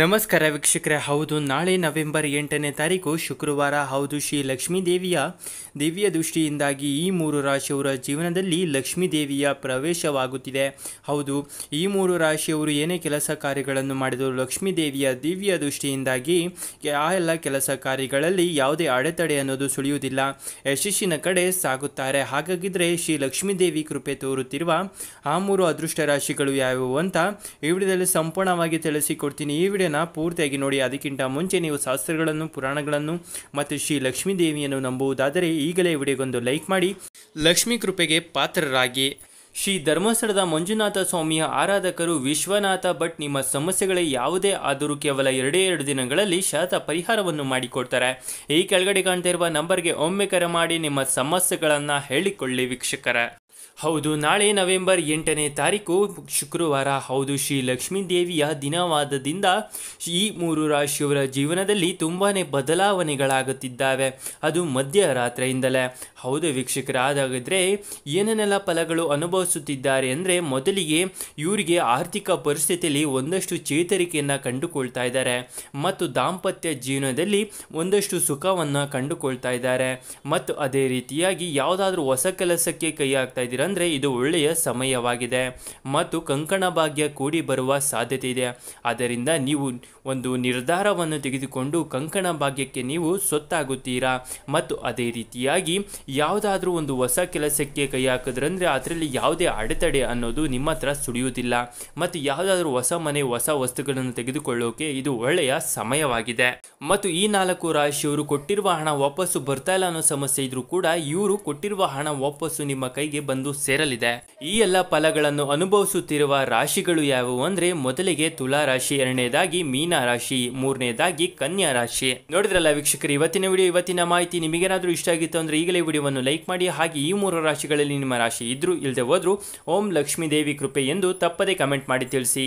ನಮಸ್ಕಾರ ವೀಕ್ಷಕರೇ ಹೌದು ನಾಳೆ ನವೆಂಬರ್ ಎಂಟನೇ ತಾರೀಕು ಶುಕ್ರವಾರ ಹೌದು ಶ್ರೀ ಲಕ್ಷ್ಮೀ ದೇವಿಯ ದಿವ್ಯ ದೃಷ್ಟಿಯಿಂದಾಗಿ ಈ ಮೂರು ರಾಶಿಯವರ ಜೀವನದಲ್ಲಿ ಲಕ್ಷ್ಮೀ ದೇವಿಯ ಪ್ರವೇಶವಾಗುತ್ತಿದೆ ಹೌದು ಈ ಮೂರು ರಾಶಿಯವರು ಏನೇ ಕೆಲಸ ಕಾರ್ಯಗಳನ್ನು ಮಾಡಿದರೂ ಲಕ್ಷ್ಮೀ ದೇವಿಯ ದಿವ್ಯ ದೃಷ್ಟಿಯಿಂದಾಗಿ ಆ ಎಲ್ಲ ಕೆಲಸ ಕಾರ್ಯಗಳಲ್ಲಿ ಯಾವುದೇ ಅಡೆತಡೆ ಅನ್ನೋದು ಸುಳಿಯುವುದಿಲ್ಲ ಯಶಸ್ಸಿನ ಕಡೆ ಸಾಗುತ್ತಾರೆ ಹಾಗಾಗಿದ್ರೆ ಶ್ರೀ ಲಕ್ಷ್ಮೀದೇವಿ ಕೃಪೆ ತೋರುತ್ತಿರುವ ಆ ಮೂರು ಅದೃಷ್ಟ ರಾಶಿಗಳು ಯಾವುವು ಅಂತ ಈ ವಿಡಿಯೋದಲ್ಲಿ ಸಂಪೂರ್ಣವಾಗಿ ತಿಳಿಸಿಕೊಡ್ತೀನಿ ಈ ವಿಡಿಯೋನ ಪೂರ್ತಿಯಾಗಿ ನೋಡಿ ಅದಕ್ಕಿಂತ ಮುಂಚೆ ನೀವು ಶಾಸ್ತ್ರಗಳನ್ನು ಪುರಾಣಗಳನ್ನು ಮತ್ತು ಶ್ರೀ ಲಕ್ಷ್ಮೀ ದೇವಿಯನ್ನು ನಂಬುವುದಾದರೆ ಈಗಲೇ ವಿಡಿಯೋಗೊಂದು ಲೈಕ್ ಮಾಡಿ ಲಕ್ಷ್ಮೀ ಕೃಪೆಗೆ ಪಾತ್ರರಾಗಿ ಶ್ರೀ ಧರ್ಮಸ್ಥಳದ ಮಂಜುನಾಥ ಸ್ವಾಮಿಯ ಆರಾಧಕರು ವಿಶ್ವನಾಥ ಭಟ್ ನಿಮ್ಮ ಸಮಸ್ಯೆಗಳೇ ಯಾವುದೇ ಆದರೂ ಕೇವಲ ಎರಡೇ ಎರಡು ದಿನಗಳಲ್ಲಿ ಶತ ಪರಿಹಾರವನ್ನು ಮಾಡಿಕೊಡ್ತಾರೆ ಈ ಕೆಳಗಡೆ ಕಾಣ್ತಾ ಇರುವ ನಂಬರ್ಗೆ ಒಮ್ಮೆ ಕರೆ ಮಾಡಿ ನಿಮ್ಮ ಸಮಸ್ಯೆಗಳನ್ನು ಹೇಳಿಕೊಳ್ಳಿ ವೀಕ್ಷಕರ ಹೌದು ನಾಳೆ ನವೆಂಬರ್ ಎಂಟನೇ ತಾರೀಕು ಶುಕ್ರವಾರ ಹೌದು ಶ್ರೀ ಲಕ್ಷ್ಮೀ ದೇವಿಯ ದಿನವಾದದಿಂದ ಈ ಮೂರು ರಾಶಿಯವರ ಜೀವನದಲ್ಲಿ ತುಂಬಾ ಬದಲಾವಣೆಗಳಾಗುತ್ತಿದ್ದಾವೆ ಅದು ಮಧ್ಯರಾತ್ರಿಯಿಂದಲೇ ಹೌದು ವೀಕ್ಷಕರಾದಾಗಿದ್ದರೆ ಏನೇನೆಲ್ಲ ಫಲಗಳು ಅನುಭವಿಸುತ್ತಿದ್ದಾರೆ ಅಂದರೆ ಮೊದಲಿಗೆ ಇವರಿಗೆ ಆರ್ಥಿಕ ಪರಿಸ್ಥಿತಿಯಲ್ಲಿ ಒಂದಷ್ಟು ಚೇತರಿಕೆಯನ್ನು ಕಂಡುಕೊಳ್ತಾ ಇದ್ದಾರೆ ಮತ್ತು ದಾಂಪತ್ಯ ಜೀವನದಲ್ಲಿ ಒಂದಷ್ಟು ಸುಖವನ್ನು ಕಂಡುಕೊಳ್ತಾ ಇದ್ದಾರೆ ಮತ್ತು ಅದೇ ರೀತಿಯಾಗಿ ಯಾವುದಾದ್ರೂ ಹೊಸ ಕೆಲಸಕ್ಕೆ ಕೈ ಹಾಕ್ತಾ ಇದ್ದೀರಂದರೆ ಇದು ಒಳ್ಳೆಯ ಸಮಯವಾಗಿದೆ ಮತ್ತು ಕಂಕಣ ಭಾಗ್ಯ ಕೂಡಿ ಬರುವ ಸಾಧ್ಯತೆ ಇದೆ ಆದ್ದರಿಂದ ನೀವು ಒಂದು ನಿರ್ಧಾರವನ್ನು ತೆಗೆದುಕೊಂಡು ಕಂಕಣ ಭಾಗ್ಯಕ್ಕೆ ನೀವು ಸೊತ್ತಾಗುತ್ತೀರಾ ಮತ್ತು ಅದೇ ರೀತಿಯಾಗಿ ಯಾವುದಾದ್ರೂ ಒಂದು ಹೊಸ ಕೆಲಸಕ್ಕೆ ಕೈ ಹಾಕಿದ್ರಂದ್ರೆ ಅದರಲ್ಲಿ ಯಾವುದೇ ಅಡೆತಡೆ ಅನ್ನೋದು ನಿಮ್ಮ ಹತ್ರ ಸುಳಿಯುವುದಿಲ್ಲ ಮತ್ತು ಯಾವುದಾದ್ರೂ ಹೊಸ ಮನೆ ಹೊಸ ವಸ್ತುಗಳನ್ನು ತೆಗೆದುಕೊಳ್ಳೋಕೆ ಇದು ಒಳ್ಳೆಯ ಸಮಯವಾಗಿದೆ ಮತ್ತು ಈ ನಾಲ್ಕು ರಾಶಿಯವರು ಕೊಟ್ಟಿರುವ ಹಣ ವಾಪಸ್ಸು ಬರ್ತಾ ಇಲ್ಲ ಅನ್ನೋ ಸಮಸ್ಯೆ ಇದ್ರೂ ಕೂಡ ಇವರು ಕೊಟ್ಟಿರುವ ಹಣ ವಾಪಸ್ಸು ನಿಮ್ಮ ಕೈಗೆ ಬಂದ ಬಂದು ಸೇರಲಿದೆ ಈ ಎಲ್ಲ ಫಲಗಳನ್ನು ಅನುಭವಿಸುತ್ತಿರುವ ರಾಶಿಗಳು ಯಾವುವು ಅಂದ್ರೆ ಮೊದಲಿಗೆ ತುಲಾ ರಾಶಿ ಎರಡನೇದಾಗಿ ಮೀನಾ ರಾಶಿ ಮೂರನೇದಾಗಿ ಕನ್ಯಾ ರಾಶಿ ನೋಡಿದ್ರಲ್ಲ ವೀಕ್ಷಕರು ಇವತ್ತಿನ ವಿಡಿಯೋ ಇವತ್ತಿನ ಮಾಹಿತಿ ನಿಮಗೇನಾದ್ರೂ ಇಷ್ಟ ಆಗಿತ್ತು ಅಂದ್ರೆ ಈಗಲೇ ವಿಡಿಯೋವನ್ನು ಲೈಕ್ ಮಾಡಿ ಹಾಗೆ ಈ ಮೂರು ರಾಶಿಗಳಲ್ಲಿ ನಿಮ್ಮ ರಾಶಿ ಇದ್ರು ಇಲ್ಲದೆ ಹೋದ್ರು ಓಂ ಲಕ್ಷ್ಮೀ ದೇವಿ ಕೃಪೆ ಎಂದು ತಪ್ಪದೇ ಕಮೆಂಟ್ ಮಾಡಿ ತಿಳಿಸಿ